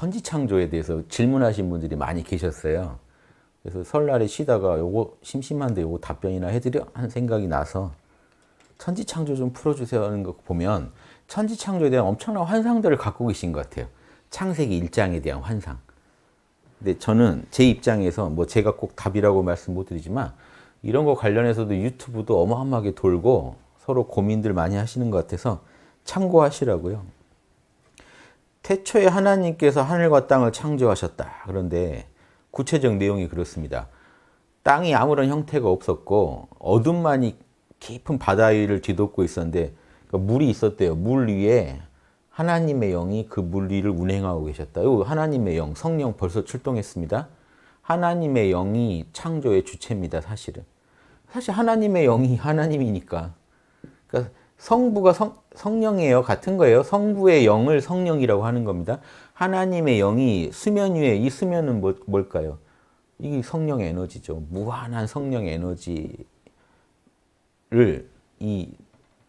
천지 창조에 대해서 질문하신 분들이 많이 계셨어요. 그래서 설날에 쉬다가 요거 심심한데 요거 답변이나 해드려 하는 생각이 나서 천지 창조 좀 풀어주세요 하는 거 보면 천지 창조에 대한 엄청난 환상들을 갖고 계신 것 같아요. 창세기 1장에 대한 환상. 근데 저는 제 입장에서 뭐 제가 꼭 답이라고 말씀 못 드리지만 이런 거 관련해서도 유튜브도 어마어마하게 돌고 서로 고민들 많이 하시는 것 같아서 참고하시라고요. 태초에 하나님께서 하늘과 땅을 창조하셨다. 그런데 구체적 내용이 그렇습니다. 땅이 아무런 형태가 없었고 어둠만이 깊은 바다 위를 뒤덮고 있었는데 그러니까 물이 있었대요. 물 위에 하나님의 영이 그 물 위를 운행하고 계셨다. 이 하나님의 영, 성령 벌써 출동했습니다. 하나님의 영이 창조의 주체입니다. 사실은. 사실 하나님의 영이 하나님이니까. 그러니까 성부가 성, 성령이에요. 같은 거예요. 성부의 영을 성령이라고 하는 겁니다. 하나님의 영이 수면 위에 이 수면은 뭐, 뭘까요? 이게 성령 에너지죠. 무한한 성령 에너지를 이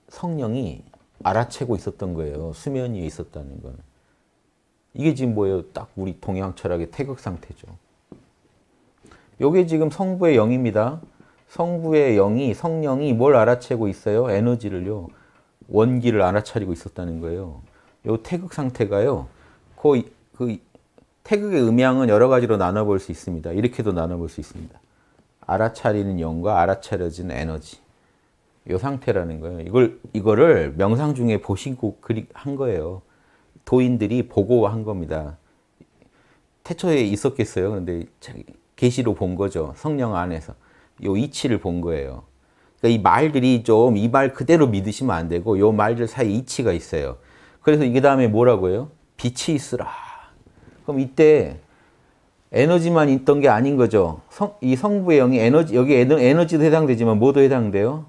성령이 알아채고 있었던 거예요. 수면 위에 있었다는 건. 이게 지금 뭐예요? 딱 우리 동양 철학의 태극 상태죠. 요게 지금 성부의 영입니다. 성부의 영이 성령이 뭘 알아채고 있어요? 에너지를요. 원기를 알아차리고 있었다는 거예요. 요 태극 상태가요. 그, 그 태극의 음양은 여러 가지로 나눠볼 수 있습니다. 이렇게도 나눠볼 수 있습니다. 알아차리는 영과 알아차려진 에너지. 요 상태라는 거예요. 이걸, 이거를 명상 중에 보시고 한 거예요. 도인들이 보고한 겁니다. 태초에 있었겠어요. 근데 계시로 본 거죠. 성령 안에서. 요 이치를 본 거예요. 그러니까 이 말들이 좀 이 말 그대로 믿으시면 안 되고 이 말들 사이 에 이치가 있어요. 그래서 이 다음에 뭐라고 해요? 빛이 있으라. 그럼 이때 에너지만 있던 게 아닌 거죠. 성, 이 성부의 영이 에너지 여기 에너, 지도 해당되지만 뭐도 해당돼요?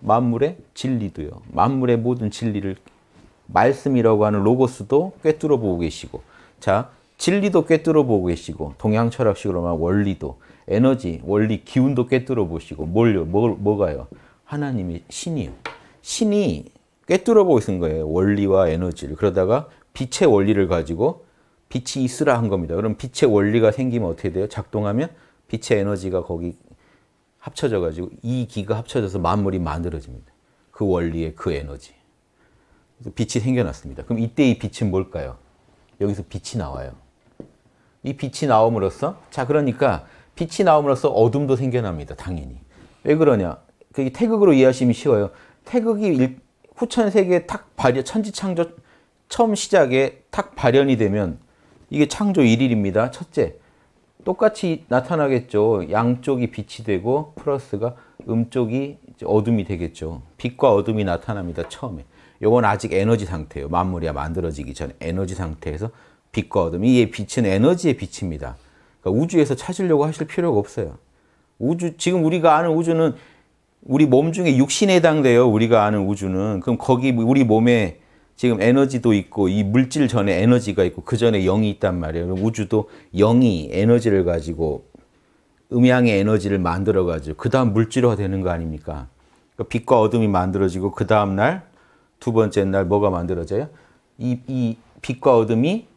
만물의 진리도요. 만물의 모든 진리를 말씀이라고 하는 로고스도 꿰뚫어 보고 계시고 자 진리도 꿰뚫어 보고 계시고 동양 철학식으로 말하면 원리도 에너지, 원리, 기운도 꿰뚫어 보시고 뭘요? 뭐, 뭐가요? 하나님이 신이요. 신이 꿰뚫어 보신 거예요. 원리와 에너지를. 그러다가 빛의 원리를 가지고 빛이 있으라 한 겁니다. 그럼 빛의 원리가 생기면 어떻게 돼요? 작동하면 빛의 에너지가 거기 합쳐져 가지고 이 기가 합쳐져서 만물이 만들어집니다. 그 원리의 그 에너지. 빛이 생겨났습니다. 그럼 이때 이 빛은 뭘까요? 여기서 빛이 나와요. 이 빛이 나옴으로써 자 그러니까 빛이 나옴으로써 어둠도 생겨납니다. 당연히. 왜 그러냐? 그 태극으로 이해하시면 쉬워요. 태극이 후천 세계에 탁 발현, 천지 창조 처음 시작에 탁 발현이 되면 이게 창조 1일입니다. 첫째. 똑같이 나타나겠죠. 양쪽이 빛이 되고 플러스가 음쪽이 어둠이 되겠죠. 빛과 어둠이 나타납니다. 처음에. 요건 아직 에너지 상태예요. 만물이야 만들어지기 전 에너지 상태에서 빛과 어둠. 이 빛은 에너지의 빛입니다. 그러니까 우주에서 찾으려고 하실 필요가 없어요. 우주 지금 우리가 아는 우주는 우리 몸 중에 육신에 해당돼요. 우리가 아는 우주는 그럼 거기 우리 몸에 지금 에너지도 있고 이 물질 전에 에너지가 있고 그 전에 영이 있단 말이에요. 그럼 우주도 영이 에너지를 가지고 음양의 에너지를 만들어 가지고 그 다음 물질화 되는 거 아닙니까? 그러니까 빛과 어둠이 만들어지고 그 다음 날 두 번째 날 뭐가 만들어져요? 이, 이 빛과 어둠이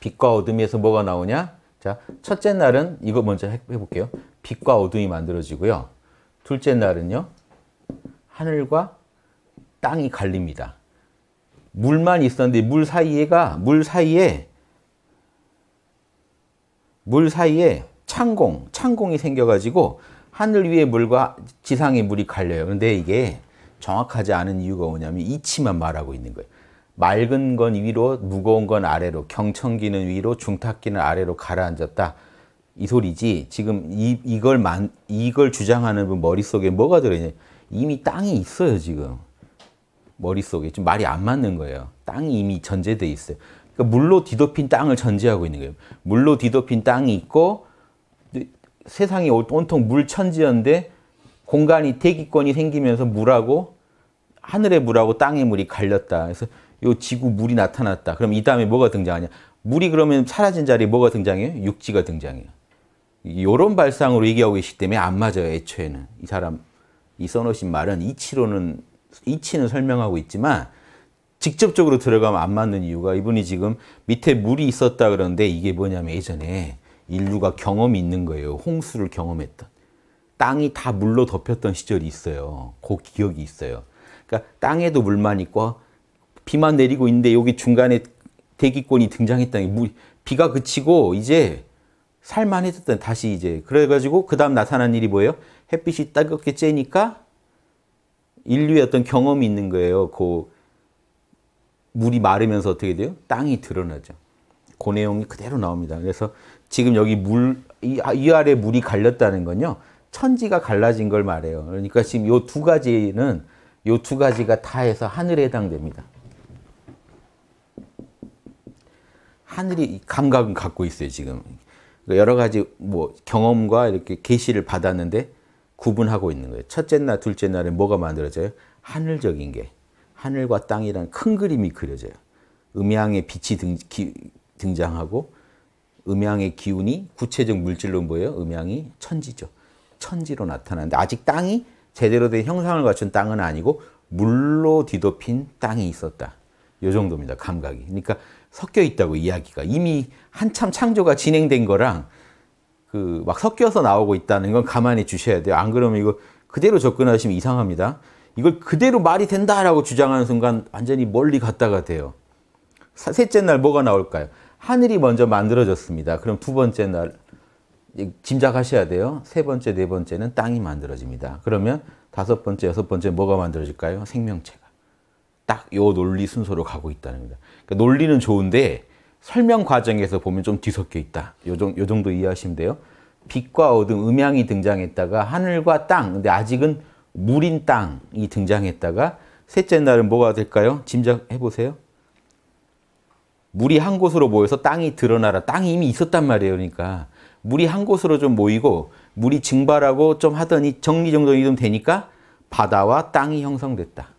빛과 어둠에서 뭐가 나오냐? 자, 첫째 날은 이거 먼저 해볼게요. 빛과 어둠이 만들어지고요. 둘째 날은요. 하늘과 땅이 갈립니다. 물만 있었는데 물 사이에가 물 사이에 물 사이에 창공, 창공이 생겨가지고 하늘 위에 물과 지상의 물이 갈려요. 그런데 이게 정확하지 않은 이유가 뭐냐면 이치만 말하고 있는 거예요. 맑은 건 위로 무거운 건 아래로 경청기는 위로 중탁기는 아래로 가라앉았다. 이 소리지 지금 이, 이걸 만, 이걸 주장하는 분 머릿속에 뭐가 들어있냐 이미 땅이 있어요 지금 머릿속에 좀 말이 안 맞는 거예요 땅이 이미 전제돼 있어요 그러니까 물로 뒤덮인 땅을 전제하고 있는 거예요 물로 뒤덮인 땅이 있고 세상이 온통 물천지였는데 공간이 대기권이 생기면서 물하고 하늘의 물하고 땅의 물이 갈렸다 그래서 요 지구 물이 나타났다. 그럼 이 다음에 뭐가 등장하냐? 물이 그러면 사라진 자리에 뭐가 등장해요? 육지가 등장해요. 요런 발상으로 얘기하고 계시기 때문에 안 맞아요, 애초에는. 이 사람, 이 써놓으신 말은 이치로는, 이치는 설명하고 있지만 직접적으로 들어가면 안 맞는 이유가 이분이 지금 밑에 물이 있었다 그러는데 이게 뭐냐면 예전에 인류가 경험이 있는 거예요. 홍수를 경험했던. 땅이 다 물로 덮였던 시절이 있어요. 그 기억이 있어요. 그러니까 땅에도 물만 있고 비만 내리고 있는데 여기 중간에 대기권이 등장했다니 물 비가 그치고 이제 살만해졌던 다시 이제 그래가지고 그 다음 나타난 일이 뭐예요? 햇빛이 따갑게 쬐니까 인류의 어떤 경험이 있는 거예요. 그 물이 마르면서 어떻게 돼요? 땅이 드러나죠. 그 내용이 그대로 나옵니다. 그래서 지금 여기 물, 이, 아, 이 아래 물이 갈렸다는 건요. 천지가 갈라진 걸 말해요. 그러니까 지금 이 두 가지는 이 두 가지가 다 해서 하늘에 해당됩니다. 하늘이 감각은 갖고 있어요 지금 그러니까 여러 가지 뭐 경험과 이렇게 계시를 받았는데 구분하고 있는 거예요. 첫째 날, 둘째 날에 뭐가 만들어져요? 하늘적인 게 하늘과 땅이란 큰 그림이 그려져요. 음양의 빛이 등, 장하고 음양의 기운이 구체적 물질로 뭐예요? 음양이 천지죠. 천지로 나타나는데 아직 땅이 제대로 된 형상을 갖춘 땅은 아니고 물로 뒤덮인 땅이 있었다. 요 정도입니다. 감각이. 그러니까 섞여 있다고 이야기가 이미 한참 창조가 진행된 거랑 그 막 섞여서 나오고 있다는 건 가만히 주셔야 돼요. 안 그러면 이거 그대로 접근하시면 이상합니다. 이걸 그대로 말이 된다라고 주장하는 순간 완전히 멀리 갔다가 돼요. 셋째 날 뭐가 나올까요? 하늘이 먼저 만들어졌습니다. 그럼 두 번째 날 짐작하셔야 돼요. 세 번째, 네 번째는 땅이 만들어집니다. 그러면 다섯 번째, 여섯 번째 뭐가 만들어질까요? 생명체가. 딱요 논리 순서로 가고 있다는 겁니다. 그러니까 논리는 좋은데 설명 과정에서 보면 좀 뒤섞여 있다. 요, 정, 요 정도 이해하시면 돼요. 빛과 어둠, 음양이 등장했다가 하늘과 땅, 근데 아직은 물인 땅이 등장했다가 셋째 날은 뭐가 될까요? 짐작해 보세요. 물이 한 곳으로 모여서 땅이 드러나라. 땅이 이미 있었단 말이에요. 그러니까 물이 한 곳으로 좀 모이고 물이 증발하고 좀 하더니 정리정돈이 좀 되니까 바다와 땅이 형성됐다.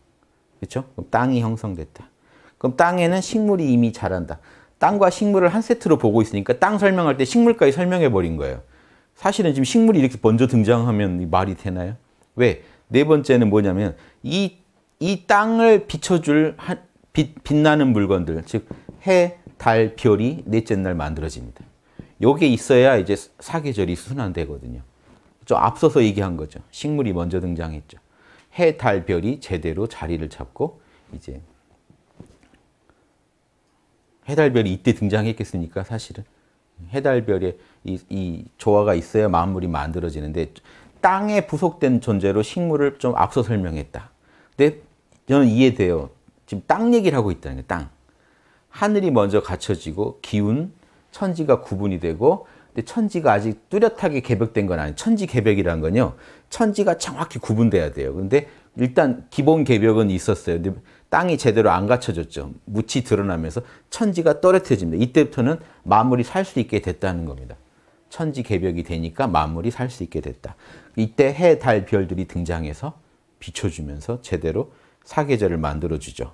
그렇죠? 그럼 땅이 형성됐다. 그럼 땅에는 식물이 이미 자란다. 땅과 식물을 한 세트로 보고 있으니까 땅 설명할 때 식물까지 설명해 버린 거예요. 사실은 지금 식물이 이렇게 먼저 등장하면 말이 되나요? 왜? 네 번째는 뭐냐면 이, 이 땅을 비춰줄 한, 빛, 빛나는 물건들, 즉 해, 달, 별이 넷째 날 만들어집니다. 요게 있어야 이제 사계절이 순환되거든요. 좀 앞서서 얘기한 거죠. 식물이 먼저 등장했죠. 해, 달, 별이 제대로 자리를 잡고 이제 해달별이 이때 등장했겠습니까? 사실은 해달별의 이, 이 조화가 있어야 만물이 만들어지는데 땅에 부속된 존재로 식물을 좀 앞서 설명했다. 근데 저는 이해돼요. 지금 땅 얘기를 하고 있다는 게 땅. 하늘이 먼저 갖춰지고 기운, 천지가 구분이 되고 근데 천지가 아직 뚜렷하게 개벽된 건 아니에요. 천지 개벽이라 건요. 천지가 정확히 구분돼야 돼요. 근데 일단 기본 개벽은 있었어요. 근데 땅이 제대로 안 갖춰졌죠. 무치 드러나면서 천지가 또렷해집니다. 이때부터는 마무리 살 수 있게 됐다는 겁니다. 천지 개벽이 되니까 마무리 살 수 있게 됐다. 이때 해, 달, 별들이 등장해서 비춰주면서 제대로 사계절을 만들어주죠.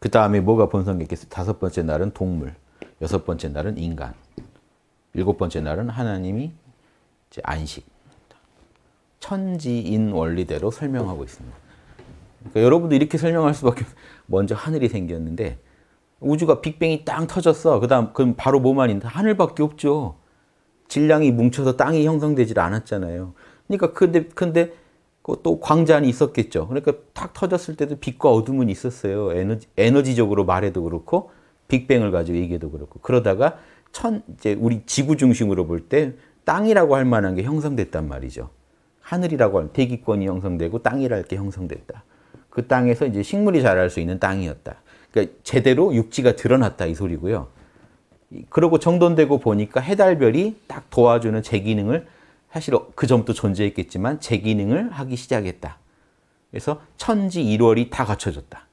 그 다음에 뭐가 번성했겠어요? 다섯 번째 날은 동물, 여섯 번째 날은 인간. 일곱 번째 날은 하나님이 안식, 천지인 원리대로 설명하고 있습니다. 그러니까 여러분도 이렇게 설명할 수밖에 먼저 하늘이 생겼는데 우주가 빅뱅이 땅 터졌어. 그다음 그럼 바로 뭐만 있는데 하늘밖에 없죠. 질량이 뭉쳐서 땅이 형성되질 않았잖아요. 그러니까 근데 근데 또 광잔이 있었겠죠. 그러니까 탁 터졌을 때도 빛과 어둠은 있었어요. 에너지, 에너지적으로 말해도 그렇고 빅뱅을 가지고 얘기해도 그렇고 그러다가 천 이제 우리 지구 중심으로 볼 때 땅이라고 할 만한 게 형성됐단 말이죠. 하늘이라고 할 대기권이 형성되고 땅이랄 게 형성됐다. 그 땅에서 이제 식물이 자랄 수 있는 땅이었다. 그러니까 제대로 육지가 드러났다 이 소리고요. 그러고 정돈되고 보니까 해달별이 딱 도와주는 제 기능을 사실 어, 그 점도 존재했겠지만 제 기능을 하기 시작했다. 그래서 천지 일월이 다 갖춰졌다.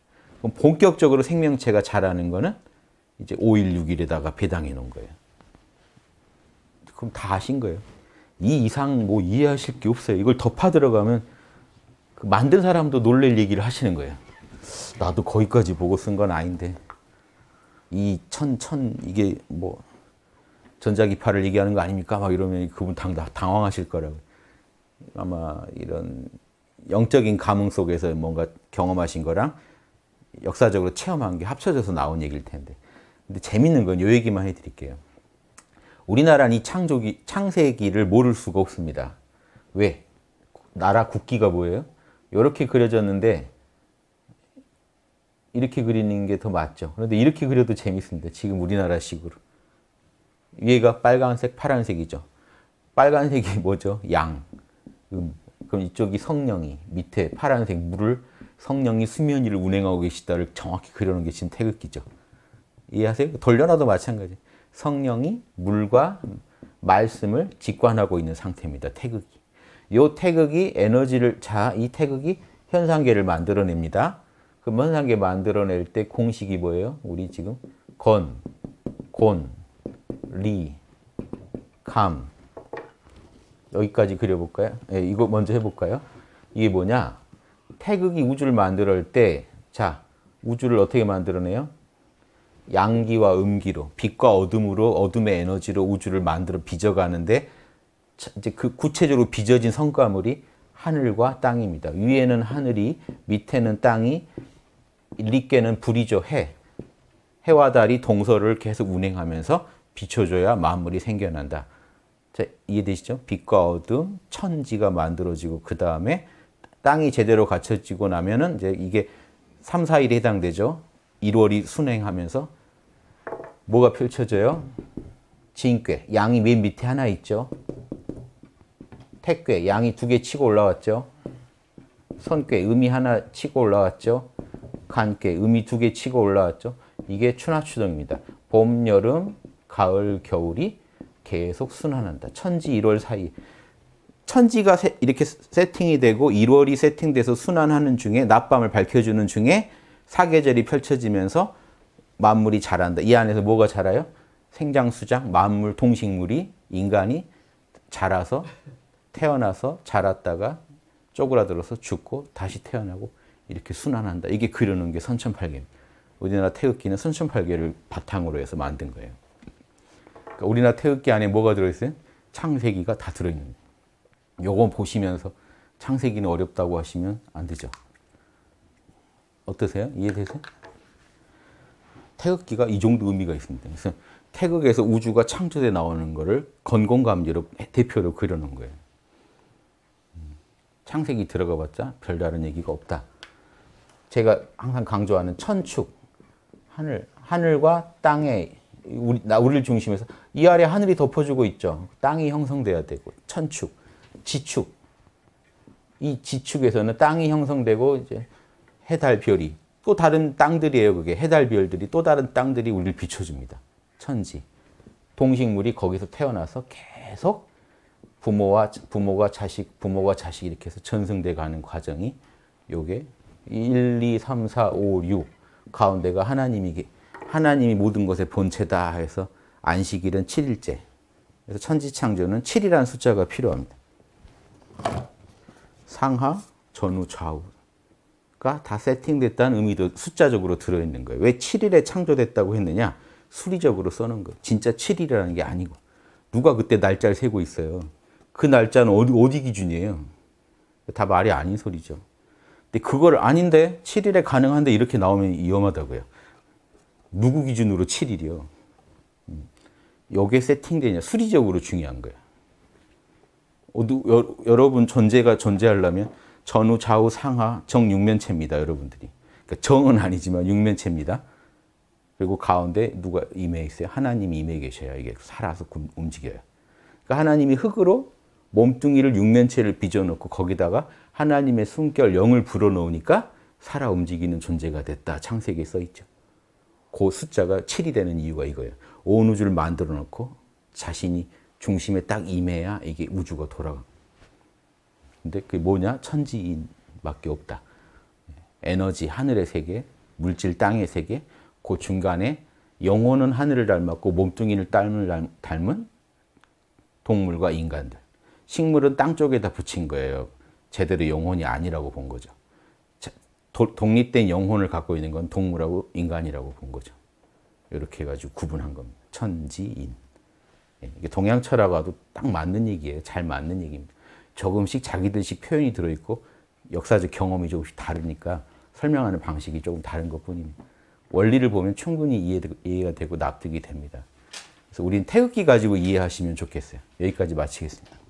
본격적으로 생명체가 자라는 거는 이제 5일, 6일에다가 배당해 놓은 거예요. 그럼 다 아신 거예요. 이 이상 뭐 이해하실 게 없어요. 이걸 더 파들어가면 그 만든 사람도 놀랄 얘기를 하시는 거예요. 나도 거기까지 보고 쓴 건 아닌데 이 천, 천 이게 뭐 전자기파를 얘기하는 거 아닙니까? 막 이러면 그분 당, 당황하실 거라고. 아마 이런 영적인 감흥 속에서 뭔가 경험하신 거랑 역사적으로 체험한 게 합쳐져서 나온 얘기일 텐데 근데 재밌는 건 요 얘기만 해드릴게요. 우리나라는 이 창조기, 창세기를 모를 수가 없습니다. 왜? 나라 국기가 뭐예요? 이렇게 그려졌는데 이렇게 그리는 게 더 맞죠. 그런데 이렇게 그려도 재밌습니다. 지금 우리나라식으로. 위에가 빨간색, 파란색이죠. 빨간색이 뭐죠? 양. 음. 그럼 이쪽이 성령이, 밑에 파란색 물을 성령이 수면 위를 운행하고 계시다를 정확히 그려놓은 게 지금 태극기죠. 이해하세요? 돌려놔도 마찬가지. 성령이 물과 말씀을 직관하고 있는 상태입니다. 태극이. 요 태극이 에너지를 자, 이 태극이 현상계를 만들어냅니다. 그 현상계 만들어낼 때 공식이 뭐예요? 우리 지금 건, 곤, 리, 감 여기까지 그려볼까요? 네, 이거 먼저 해볼까요? 이게 뭐냐? 태극이 우주를 만들어낼 때, 자, 우주를 어떻게 만들어내요? 양기와 음기로 빛과 어둠으로 어둠의 에너지로 우주를 만들어 빚어가는데 이제 그 구체적으로 빚어진 성과물이 하늘과 땅입니다. 위에는 하늘이 밑에는 땅이 일리께는 불이죠 해 해와 달이 동서를 계속 운행하면서 비춰줘야 만물이 생겨난다. 자, 이해되시죠? 빛과 어둠, 천지가 만들어지고 그 다음에 땅이 제대로 갖춰지고 나면은 이제 이게 3, 4일에 해당되죠. 1월이 순행하면서 뭐가 펼쳐져요? 지괴 양이 맨 밑에 하나 있죠. 택괴, 양이 두 개 치고 올라왔죠. 선괴, 음이 하나 치고 올라왔죠. 간괴, 음이 두 개 치고 올라왔죠. 이게 추나추동입니다. 봄, 여름, 가을, 겨울이 계속 순환한다. 천지 1월 사이. 천지가 세, 이렇게 세팅이 되고 1월이 세팅돼서 순환하는 중에 낮밤을 밝혀주는 중에 사계절이 펼쳐지면서 만물이 자란다. 이 안에서 뭐가 자라요? 생장수장, 만물, 동식물이 인간이 자라서 태어나서 자랐다가 쪼그라들어서 죽고 다시 태어나고 이렇게 순환한다. 이게 그려놓은 게 선천팔계입니다. 우리나라 태극기는 선천팔계를 바탕으로 해서 만든 거예요. 그러니까 우리나라 태극기 안에 뭐가 들어있어요? 창세기가 다 들어있는 거예요. 요거 보시면서 창세기는 어렵다고 하시면 안 되죠. 어떠세요? 이해되세요? 태극기가 이 정도 의미가 있습니다. 그래서 태극에서 우주가 창조돼 나오는 것을 건공감지로 대표로 그려놓은 거예요. 음, 창세기 들어가봤자 별다른 얘기가 없다. 제가 항상 강조하는 천축, 하늘, 하늘과 땅에 우리, 나, 우리를 중심해서 이 아래 하늘이 덮어주고 있죠. 땅이 형성돼야 되고 천축, 지축, 이 지축에서는 땅이 형성되고 이제 해달 별이 또 다른 땅들이에요. 그게 해달별들이 또 다른 땅들이 우리를 비춰줍니다. 천지. 동식물이 거기서 태어나서 계속 부모와 부모가 자식, 부모가 자식 이렇게 해서 전승돼 가는 과정이 요게 1, 2, 3, 4, 5, 6 가운데가 하나님이 하나님이 모든 것의 본체다 해서 안식일은 7일째. 그래서 천지 창조는 7이라는 숫자가 필요합니다. 상하, 전후, 좌우 다 세팅됐다는 의미도 숫자적으로 들어있는 거예요. 왜 7일에 창조됐다고 했느냐? 수리적으로 써놓 거예요. 진짜 7일이라는 게 아니고. 누가 그때 날짜를 세고 있어요. 그 날짜는 어디, 어디 기준이에요? 다 말이 아닌 소리죠. 근데 그걸 아닌데 7일에 가능한데 이렇게 나오면 위험하다고요. 누구 기준으로 7일이요? 여기 음. 세팅되냐? 수리적으로 중요한 거예요. 어, 여러분 존재가 존재하려면 전후 좌우 상하 정육면체입니다. 여러분들이. 그러니까 정은 아니지만 육면체입니다. 그리고 가운데 누가 임해 있어요? 하나님이 임해 계셔요. 이게 살아서 움직여요. 그러니까 하나님이 흙으로 몸뚱이를 육면체를 빚어놓고 거기다가 하나님의 숨결 영을 불어넣으니까 살아 움직이는 존재가 됐다. 창세기에 써있죠. 그 숫자가 7이 되는 이유가 이거예요. 온 우주를 만들어 놓고 자신이 중심에 딱 임해야 이게 우주가 돌아가고 근데 그게 뭐냐? 천지인밖에 없다. 에너지, 하늘의 세계, 물질, 땅의 세계, 그 중간에 영혼은 하늘을 닮았고 몸뚱이를 닮은, 닮은 동물과 인간들. 식물은 땅 쪽에다 붙인 거예요. 제대로 영혼이 아니라고 본 거죠. 독립된 영혼을 갖고 있는 건 동물하고 인간이라고 본 거죠. 이렇게 해가지고 구분한 겁니다. 천지인. 예, 이게 동양 철학과도 딱 맞는 얘기예요. 잘 맞는 얘기입니다. 조금씩 자기들씩 표현이 들어있고 역사적 경험이 조금씩 다르니까 설명하는 방식이 조금 다른 것 뿐입니다. 원리를 보면 충분히 이해, 가 되고 납득이 됩니다. 그래서 우린 태극기 가지고 이해하시면 좋겠어요. 여기까지 마치겠습니다.